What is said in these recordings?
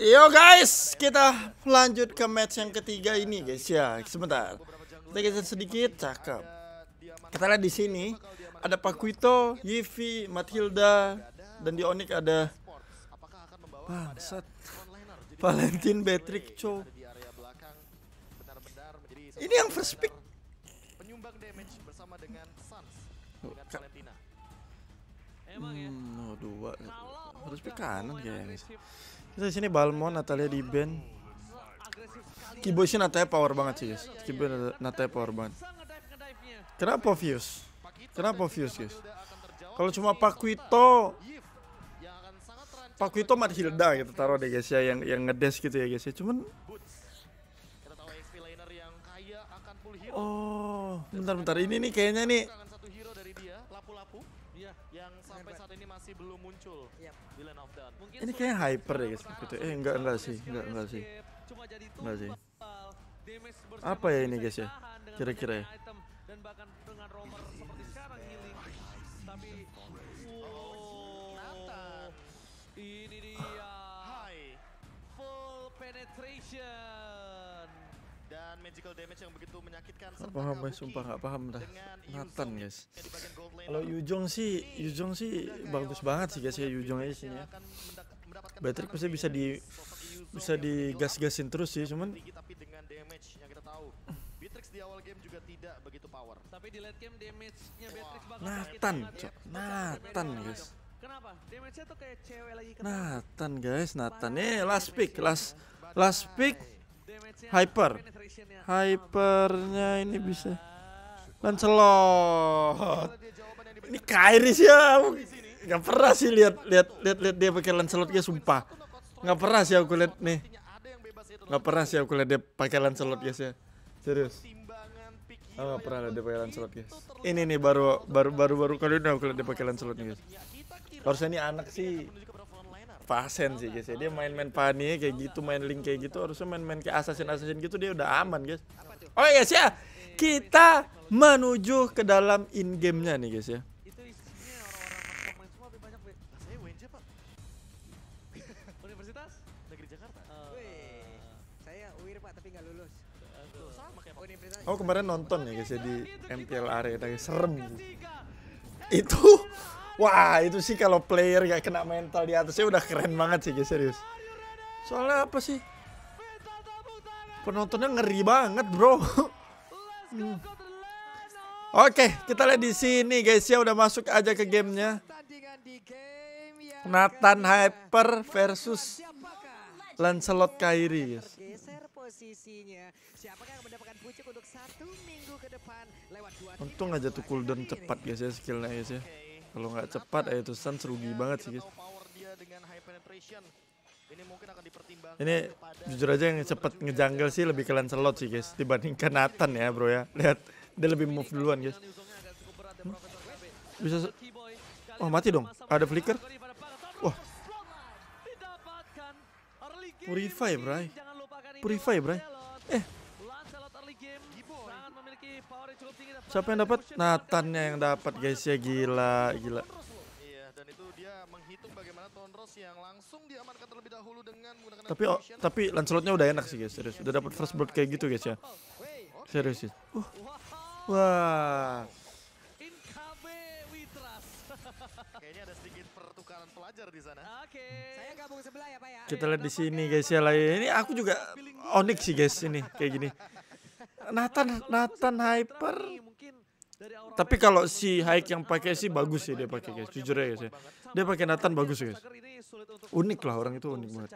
Yo guys, kita lanjut ke match yang ketiga ini guys ya. Sebentar. Kita geser sedikit, cakep. Kita lihat di sini ada Pakuito, Yivi, Matilda dan di Onyx ada Bangsat. Valentin Patrick Cho. Ini yang first pick. Penyumbang damage bersama dengan Sans dengan Valentina. Emang ya? Hmm, no, dua. First pick kanan guys. Kita di sini Balmon, Natalia di band. Keyboard sih Natalia power banget sih guys. Kibo Natalia power banget. Kenapa Fuse? Kenapa Fuse guys? Kalau cuma Pakuito Pakuito Mat Hilda gitu taruh deh guys ya yang yang ngedes gitu ya guys ya. Cuman Oh, bentar-bentar. Ini nih kayaknya nih dia lapu-lapu iya, yang sampai saat ini masih belum muncul ini kayak hyper ya guys gitu eh enggak enggak sih enggak enggak sih enggak sih apa ya ini guys ya kira-kira ya dan bahkan dengan seperti sekarang healing tapi wow ini dia full penetration dan magical damage yang begitu menyakitkan serta paham guys, sumpah gak paham dah Nathan guys kalau Yujong sih Yujong sih bagus banget sih guys ya Yujong aja ya, sini ya Patrick pasti bisa di bisa digas-gasin terus sih cuman tapi dengan damage yang kita tahu Beatrix di awal game juga tidak begitu power tapi di late game damage-nya Beatrix banget Nathan cok ya. Nathan guys Kenapa? Damage-nya tuh kayak cewek lagi kenapa? Nathan guys, Nathan. Eh, last pick, last last pick. Hyper. Hypernya ini bisa. Lancelot. Ini kairis ya. Gak pernah sih lihat lihat lihat lihat dia pakai Lancelot ya sumpah. Gak pernah sih aku lihat nih. Gak pernah sih aku lihat dia pakai Lancelot guys ya. Serius. gak pernah lihat dia pakai Lancelot guys. Ini nih baru baru baru baru kali ini aku lihat dia pakai Lancelot guys. Harusnya ini anak sih Pasen sih guys ya. Dia main-main panik kayak gitu, main link kayak gitu harusnya main-main kayak assassin-assassin gitu dia udah aman guys. Oh ya guys ya, kita menuju ke dalam in game nya nih guys ya. Eh, oh kemarin nonton ya guys ya di gitu, MPL Arena serem. Itu Wah itu sih kalau player gak kena mental di atasnya udah keren banget sih guys serius Soalnya apa sih Penontonnya ngeri banget bro hmm. Oke kita lihat di sini guys ya udah masuk aja ke gamenya Nathan Hyper versus Lancelot Kairi guys untuk satu minggu ke depan lewat dua Untung aja tuh cooldown cepat guys ya skillnya guys ya. Okay. Kalau nggak cepat Ayutusan rugi banget sih guys. Ini mungkin akan dipertimbangkan Ini jujur aja yang cepet ngejanggal sih lebih ke Lancelot sih guys dibandingkan Nathan ya bro ya. Lihat dia lebih move duluan guys. Ya, hmm? Bisa Wah, oh, mati dong. Ada flicker. Wah. Purify, bray. Purify, bray. Eh, Siapa yang dapat? Nathannya yang dapat guys ya gila gila. Iya dan itu dia menghitung bagaimana Tonros yang langsung diamankan terlebih dahulu dengan menggunakan Tapi oh, tapi Lancelotnya udah enak sih guys serius. Udah dapat first blood kayak gitu guys ya. Serius sih. Uh. Wah. Kayaknya ada sedikit pertukaran pelajar di sana. Oke. Saya gabung sebelah ya, Pak ya. Kita lihat di sini guys ya lain. Ini aku juga Onyx sih guys ini kayak gini. Nathan Nathan Hyper tapi kalau si Haik yang pakai sih bagus sih dia pakai guys, jujur aja guys ya. Dia pakai Nathan bagus guys. Unik lah orang itu unik banget.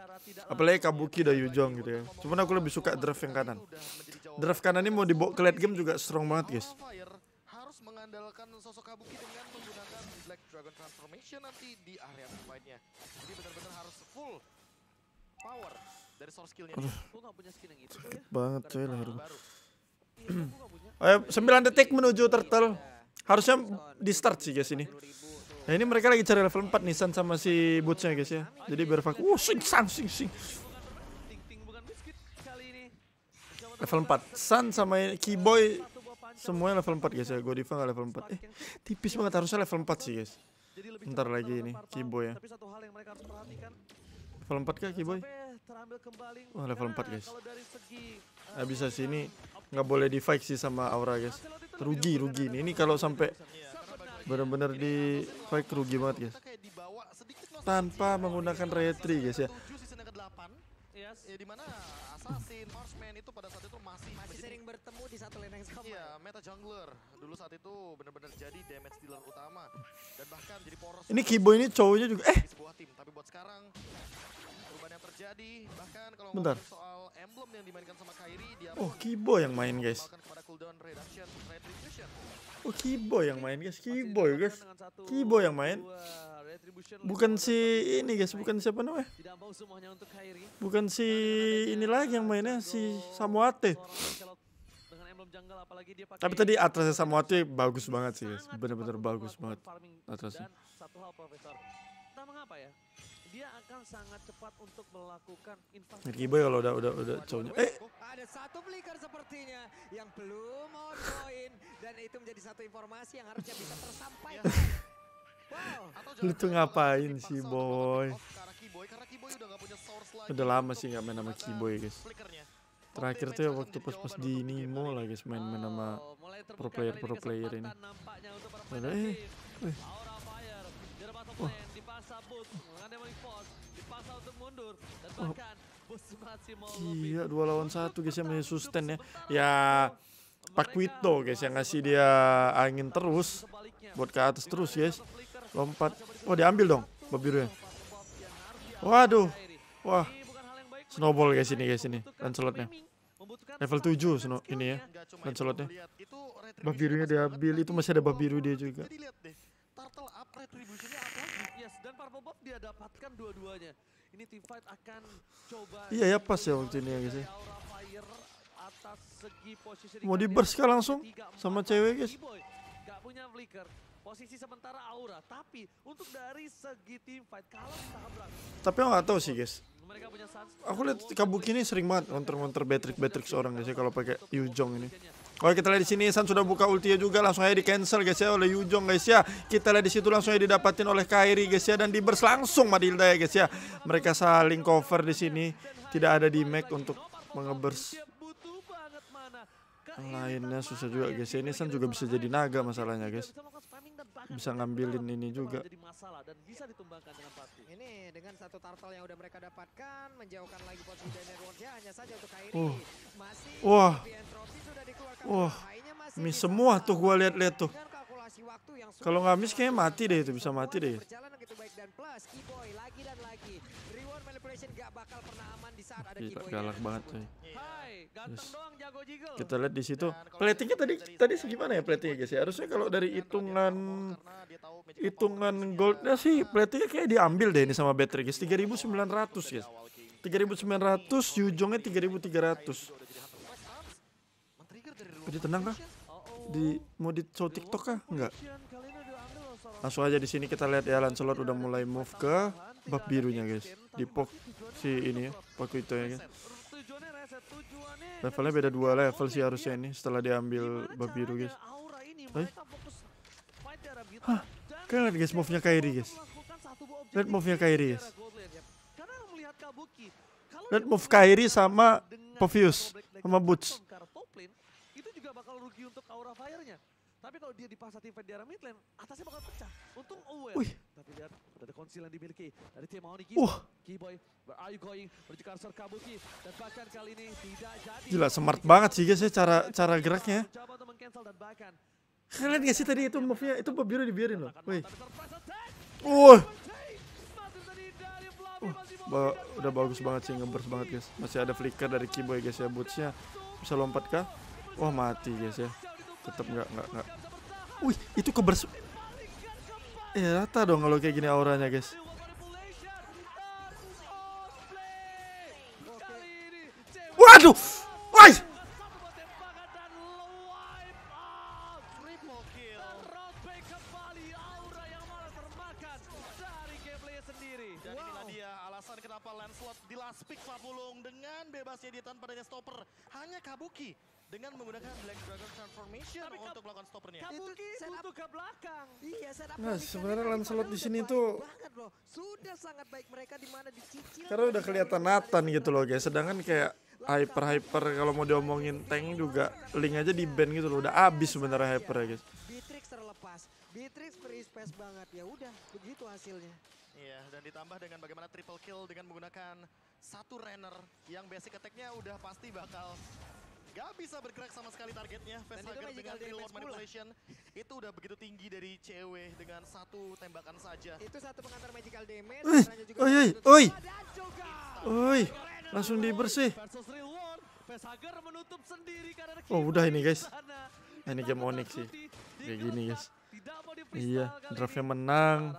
Apalagi Kabuki Dayujong gitu ya. Cuman aku lebih suka draft yang kanan. Draft kanan ini mau dibawa ke late game juga strong banget guys Harus mengandalkan sosok Kabuki dengan menggunakan Black Dragon Transformation nanti di area terbaiknya. Jadi benar-benar harus full power dari source skillnya. Aku nggak punya skin yang gitu Banget coy leher. Baru. eh, 9 detik menuju turtle. Harusnya di start sih guys ini. Nah ini mereka lagi cari level 4 Nissan sama si bootsnya guys ya. Jadi berfak Wuh oh, sing sang sing sing. Level 4. Sun sama keyboy semuanya level 4 guys ya. Godiva gak level 4. Eh, tipis banget harusnya level 4 sih guys. Ntar lagi ini keyboy ya. Level 4 kah keyboy terambil kembali. Wah, level 4, nah, guys. Nah, bisa eh, sini nggak boleh di fight sih sama Aura, guys. Rugi, rugi ini. Ini kalau sampai benar-benar di fight rugi banget, guys. Tanpa menggunakan retri, guys ya. Ya, di mana Assassin, Marshman itu pada saat itu masih masih sering bertemu di satu lane yang sama. Iya, meta jungler. Dulu saat itu benar-benar jadi damage dealer utama dan bahkan jadi poros. Ini Kibo ini cowoknya juga eh sebuah tim, tapi buat sekarang perubahan yang terjadi bahkan kalau Bentar. soal emblem yang dimainkan sama Kairi dia Oh, Kibo yang main, guys. Bahkan kepada cooldown reduction, retribution. Oh Kibo yang main guys, Kibo guys. Kibo yang main. Bukan si ini guys, bukan siapa namanya? Bukan si ini lagi yang mainnya si Samuate. Tapi tadi atrasnya Samuate bagus banget sih guys, benar-benar bagus banget atrasnya. Entah mengapa ya? dia akan sangat cepat untuk melakukan invasi. Boy kalau udah udah udah cowoknya. Eh, ada satu flicker sepertinya yang belum on point dan itu menjadi satu informasi yang harusnya bisa tersampaikan. Ya. Wow. Lu tuh ngapain sih boy? Udah lama sih nggak main sama Kiboy guys. Terakhir tuh ya waktu pas pas di Nemo lah guys main-main sama oh, pro player pro player ini. eh, eh. Oh mundur oh. Iya, dua lawan satu guys yang sustain ya. Ya Quito guys yang ngasih dia angin terus buat ke atas terus guys. Lompat. Wah, oh, diambil dong babirunya. Waduh. Wah. Snowball guys ini guys ini. Lancelotnya. Level 7 snow ini ya. Lancelotnya. Babirunya diambil. Itu masih ada babiru dia juga. Turtle up retribution-nya apa? Yes, dan Purple Buff dia dapatkan dua-duanya. Ini team fight akan coba Iya ya pas ya waktu ini ya guys ya. Mau di burst kan langsung sama cewek guys? Gak punya flicker. Posisi sementara Aura, tapi untuk dari segi team fight kalau ditabrak. Tapi aku gak tau sih guys. Aku lihat Kabuki ini sering banget ngonter-ngonter Beatrix Beatrix orang guys ya kalau pakai Jong ini. Oke kita lihat di sini San sudah buka ultinya juga langsung aja di cancel guys ya oleh Yujong guys ya. Kita lihat di situ langsung aja didapatin oleh Kairi guys ya dan dibers langsung Madilda ya guys ya. Mereka saling cover di sini. Tidak ada di Mac untuk mengebers lainnya susah juga guys ya. Ini San juga bisa jadi naga masalahnya guys. Bisa ngambilin ini juga. Ini dengan satu turtle yang udah mereka dapatkan menjauhkan lagi posisi saja untuk Kairi. Oh. Wah. Wah, miss semua tuh gue lihat-lihat tuh. Kalau nggak miss kayaknya mati deh itu bisa mati deh. Gila, galak banget tuh. Yes. Kita lihat di situ. Platingnya tadi tadi segimana ya platingnya guys ya? Harusnya kalau dari hitungan hitungan goldnya sih platingnya kayak diambil deh ini sama battery guys. 3900 guys. 3900 Yujongnya 3300 jadi tenang kah? Di mau di show TikTok kah? Enggak. Langsung aja di sini kita lihat ya Lancelot udah mulai move ke bab birunya guys. Di pok si ini ya, paku itu ya guys. Levelnya beda dua level sih harusnya ini setelah diambil bab biru guys. Hey. Hah, kalian lihat guys move-nya Kairi guys. Lihat move-nya Kairi guys. Lihat move Kairi sama Povius sama Boots bakal rugi untuk Aura Fire-nya. Tapi kalau dia dipaksa tim fight di arah mid lane, atasnya bakal pecah. Untung aware. Wih. Tapi lihat, ada konsil yang dimiliki. Dari tim Aoni Kiboy. Uh. Kiboy, where are you going? Menuju Kabuki. Dan bahkan kali ini tidak jadi. Gila, smart banget sih guys ya cara, cara geraknya. Kalian gak sih tadi itu move-nya? Itu biru dibiarin loh. Wih. Wah. udah bagus banget sih, ngebers banget guys. Masih ada flicker dari Kiboy guys ya. bootsnya bisa lompat kah? Wah mati guys ya. Tetep gak, gak, gak. Wih itu kebers. Eh rata dong kalau kayak gini auranya guys. Waduh. Woi kenapa Lancelot di last pick Pulung dengan bebasnya dia tanpa adanya stopper hanya Kabuki dengan menggunakan Black Dragon Transformation Tapi untuk melakukan stoppernya. Kabuki butuh ke belakang. Iya, setup. Nah, sebenarnya Lancelot di sini tuh banget Sudah sangat baik mereka di mana dicicil. Karena udah kelihatan Nathan gitu loh, guys. Sedangkan kayak hyper hyper kalau mau diomongin tank juga link aja di band gitu loh. Udah abis iya, sebenarnya iya. hyper ya, guys. Bitrix terlepas. Bitrix free space banget. Ya udah, begitu hasilnya. Iya, dan ditambah dengan bagaimana triple kill dengan menggunakan satu runner yang basic attack-nya udah pasti bakal Gak bisa bergerak sama sekali targetnya. vesager dengan reload manipulation itu udah begitu tinggi dari CW e dengan satu tembakan saja. Itu satu pengantar magical damage. Oi, oi, oi. Oi, langsung dibersih. Oh udah ini guys. Ini game Onyx sih. Kayak gini guys. Iya, draftnya menang.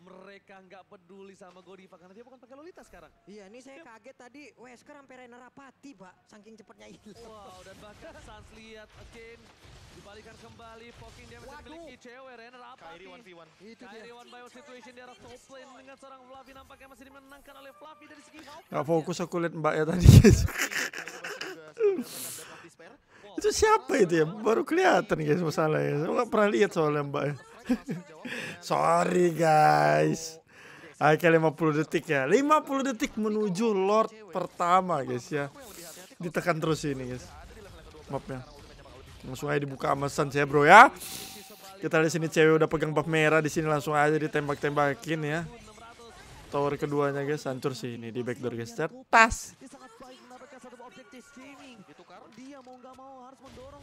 Mereka nggak peduli sama pak, karena dia bukan pakai Lolita sekarang. Iya, ini saya kaget tadi Wesker sampai Rena Rapati, Pak. Saking cepatnya hilang. Wow, dan bahkan Sans lihat again Dibalikan kembali, poking dia masih memiliki cewek, eh, Renner ini. Kairi 1v1. Itu Kairi 1 by 1 situation dia arah top lane dengan seorang Fluffy nampaknya masih dimenangkan oleh Fluffy dari segi Gak fokus aku lihat mbak ya tadi itu siapa itu ya? Baru kelihatan guys masalahnya. Saya nggak pernah lihat soalnya mbak ya. Sorry guys. Akhirnya 50 detik ya. 50 detik menuju Lord pertama guys ya. Ditekan terus ini guys. Mapnya. Langsung aja dibuka amasan saya bro ya. Kita di sini cewek udah pegang buff merah di sini langsung aja ditembak-tembakin ya. Tower keduanya guys hancur sih ini di backdoor guys. Tas. Dia mau mau harus mendorong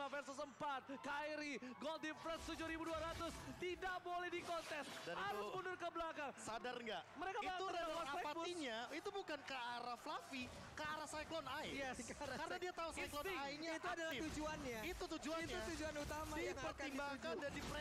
5 versus 4. Kairi goal difference 7200 tidak boleh dikontes. Dan Harus mundur ke belakang. Sadar nggak? Mereka itu adalah apatinya. Itu bukan ke arah Fluffy, ke arah Cyclone Eye. Yes. Karena dia tahu Cyclone Eye-nya Itu aktif. adalah tujuannya. Itu tujuannya. Itu tujuan utama yang akan dituju.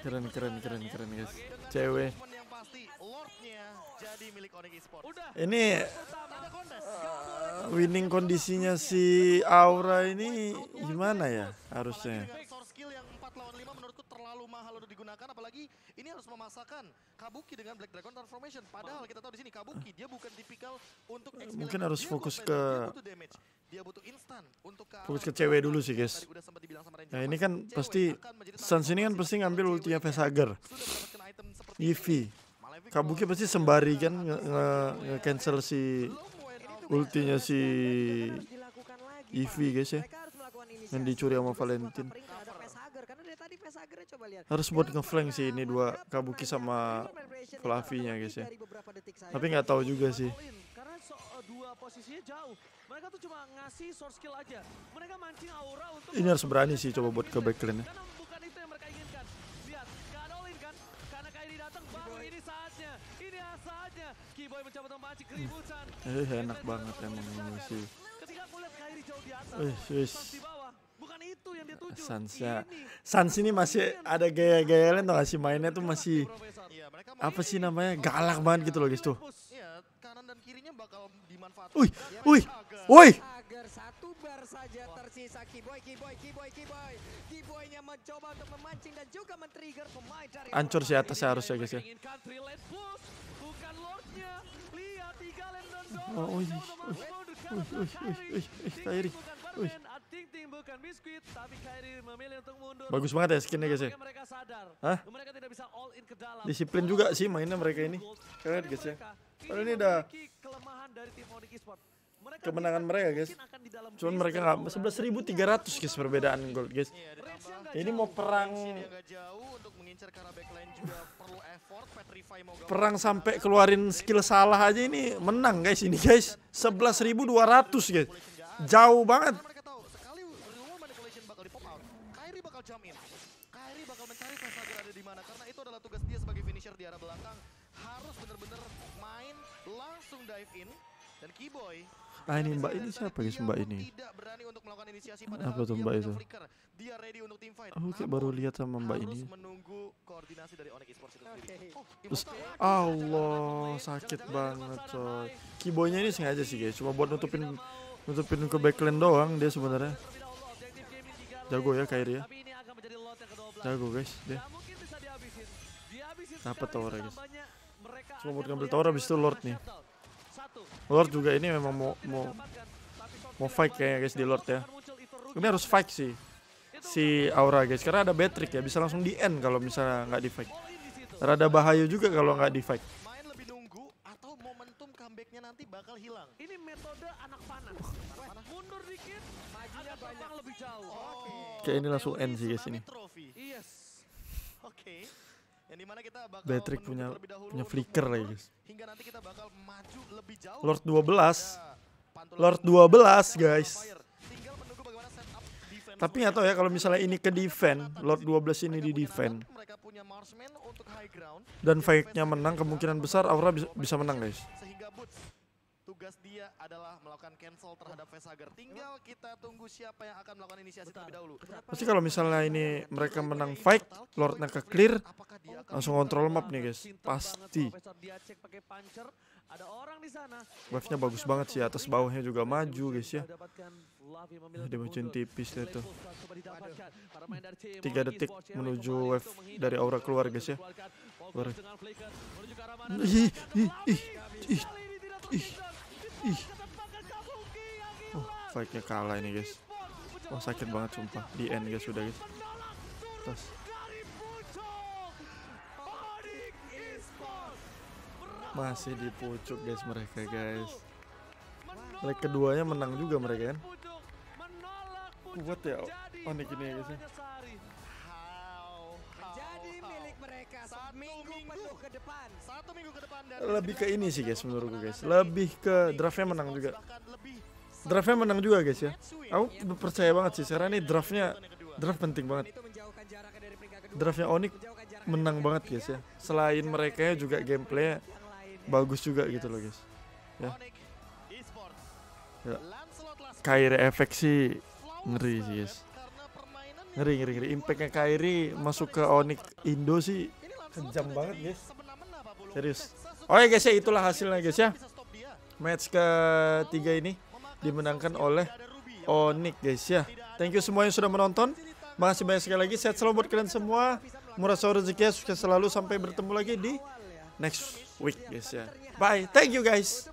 Keren, keren, keren, keren guys. Cewek. Yang pasti Lordnya jadi milik Onyx Esports. Udah. Ini uh, winning kondisinya si Aura ini gimana ya harusnya? harusnya. Sensor skill yang 4 lawan 5 menurutku terlalu mahal untuk digunakan apalagi ini harus memasakkan Kabuki dengan Black Dragon Transformation. Padahal kita tahu di sini Kabuki dia bukan tipikal untuk eh, Mungkin harus fokus ke dia butuh instan untuk ke fokus ke cewek dulu sih, guys. Nah, ini kan pasti Sans ini kan pasti ngambil ultinya Vesager. Eevee. Kabuki pasti sembari kan nge-cancel si ultinya si kan Ivy guys ya yang iya, dicuri sama Valentin. Harus buat ngeflank sih ini dua Kabuki sama Flavinya guys ya. Tapi nggak tahu juga sih. Ini harus berani sih coba buat ke backline. Kan? Eh, enak banget emang ini sih. Wih, wih. Sansa. Sans ini masih ada gaya-gaya lain tau gak sih mainnya tuh masih apa sih namanya galak banget gitu loh guys tuh. Wih, wih, wih. satu bar saja tersisa Kiboy, Kiboy, Kiboy, Kiboy. Kiboynya mencoba untuk memancing dan juga men-trigger pemain dari Hancur sih atasnya harusnya guys ya. Bukan Lordnya, lihat tiga Lendon Oh, wih, wih, wih, wih, wih, wih, wih, Ting-Ting bukan biskuit, tapi Kyrie memilih untuk mundur. Bagus banget ya skinnya guys ya. Mereka sadar. Hah? Mereka tidak bisa all in ke dalam. Disiplin juga sih mainnya mereka ini. Keren guys ya. Padahal ini udah kelemahan dari tim Onyx Esports. Mereka kemenangan mereka guys. Cuman mereka gak 11.300 guys perbedaan gold guys. Iya, ini mau perang perang sampai keluarin skill salah aja ini menang guys ini guys. 11.200 guys. Jauh banget. pressure di arah belakang harus benar-benar main langsung dive in dan keyboy Ah ini Mbak ini siapa guys Mbak ini? Tidak berani untuk melakukan inisiasi pada Apa tuh Mbak itu? Dia ready untuk team fight. Aku kayak baru lihat sama Mbak ini. Harus menunggu koordinasi dari Onyx Esports itu sendiri. Oh, Terus, Allah sakit banget coy. Keyboynya ini sengaja sih guys, cuma buat nutupin nutupin ke backline doang dia sebenarnya. Jago ya Kairi ya. Jago guys dia. Dapat tower guys. Cuma buat ngambil tower abis itu Lord nih. Lord juga ini memang mau mau mau fight kayaknya guys di Lord ya. Ini harus fight sih si Aura guys karena ada Betrick ya bisa langsung di end kalau misalnya nggak di fight. Rada bahaya juga kalau nggak di fight nanti bakal hilang. Ini metode anak panah. Mundur dikit, majunya banyak lebih jauh. Oh. Oke. Kayak ini langsung end sih guys ini. Yes. Oke yang dimana kita bakal Patrick punya punya flicker lagi ya, guys hingga nanti kita bakal maju lebih jauh Lord 12 Lord 12 guys tapi nggak tahu ya kalau misalnya ini ke defend, Lord 12 ini di defend. Dan fake-nya menang kemungkinan besar Aura bisa menang guys. Tugas dia adalah melakukan cancel terhadap Vesager. Tinggal kita tunggu siapa yang akan melakukan inisiasi terlebih dahulu. Pasti kalau misalnya ini mereka menang fight, Lordnya ke clear, Langsung kontrol map nih guys, pasti. Wave-nya bagus banget sih, atas bawahnya juga maju guys ya. Ya, macam tipis deh tuh. 3 detik menuju wave dari aura keluar guys ya. Keluar. Ih, ih, ih, ih, ih, Oh, fight kalah ini guys. Wah oh, sakit banget sumpah. Di end guys sudah guys. Terus. Masih di pucuk guys mereka guys. Leg keduanya menang juga mereka kan. Kuat ya Onik oh, ini ya guys. ya. lebih ke ini sih guys menurut gue guys. Lebih ke draftnya menang juga. Draftnya menang juga guys ya. Aku percaya banget sih sekarang ini draftnya draft penting banget. Draftnya Onik menang banget guys ya. Selain mereka juga gameplaynya bagus juga gitu loh guys ya, ya. Kairi efek sih ngeri sih guys ngeri ngeri ngeri impactnya Kairi masuk ke Onyx Indo sih kejam banget guys serius oke guys ya itulah hasilnya guys ya match ketiga ini oh, dimenangkan oleh ya, Onyx guys ya thank you semua yang sudah menonton makasih banyak sekali lagi sehat selalu buat kalian semua murah seorang rezeki ya sukses selalu sampai bertemu lagi di ya. next Yes. Yeah. Bye. Thank you guys.